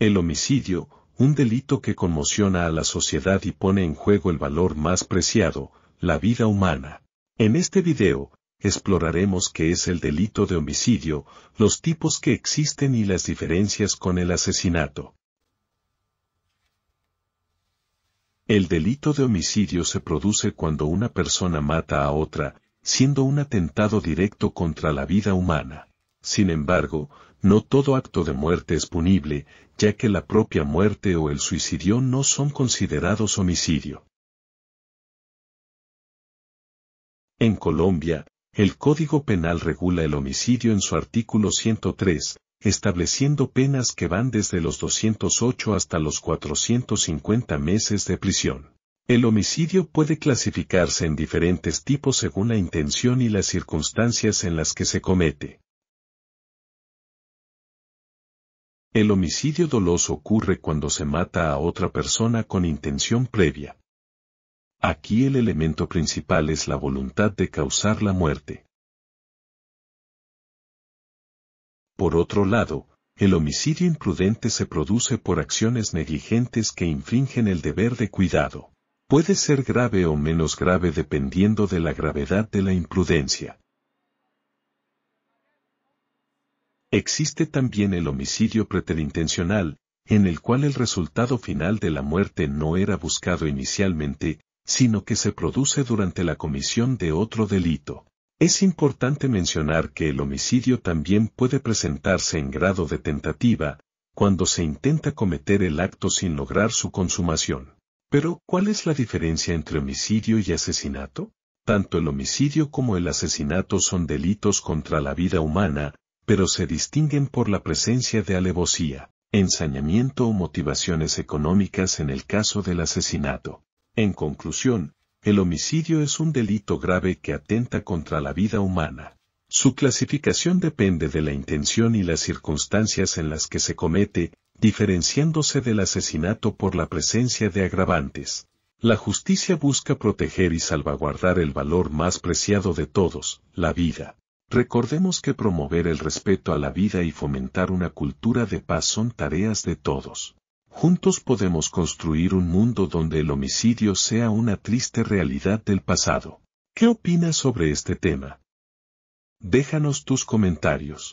El homicidio, un delito que conmociona a la sociedad y pone en juego el valor más preciado, la vida humana. En este video, exploraremos qué es el delito de homicidio, los tipos que existen y las diferencias con el asesinato. El delito de homicidio se produce cuando una persona mata a otra, siendo un atentado directo contra la vida humana. Sin embargo, no todo acto de muerte es punible, ya que la propia muerte o el suicidio no son considerados homicidio. En Colombia, el Código Penal regula el homicidio en su artículo 103, estableciendo penas que van desde los 208 hasta los 450 meses de prisión. El homicidio puede clasificarse en diferentes tipos según la intención y las circunstancias en las que se comete. El homicidio doloso ocurre cuando se mata a otra persona con intención previa. Aquí el elemento principal es la voluntad de causar la muerte. Por otro lado, el homicidio imprudente se produce por acciones negligentes que infringen el deber de cuidado. Puede ser grave o menos grave dependiendo de la gravedad de la imprudencia. Existe también el homicidio preterintencional, en el cual el resultado final de la muerte no era buscado inicialmente, sino que se produce durante la comisión de otro delito. Es importante mencionar que el homicidio también puede presentarse en grado de tentativa, cuando se intenta cometer el acto sin lograr su consumación. Pero, ¿cuál es la diferencia entre homicidio y asesinato? Tanto el homicidio como el asesinato son delitos contra la vida humana, pero se distinguen por la presencia de alevosía, ensañamiento o motivaciones económicas en el caso del asesinato. En conclusión, el homicidio es un delito grave que atenta contra la vida humana. Su clasificación depende de la intención y las circunstancias en las que se comete, diferenciándose del asesinato por la presencia de agravantes. La justicia busca proteger y salvaguardar el valor más preciado de todos, la vida. Recordemos que promover el respeto a la vida y fomentar una cultura de paz son tareas de todos. Juntos podemos construir un mundo donde el homicidio sea una triste realidad del pasado. ¿Qué opinas sobre este tema? Déjanos tus comentarios.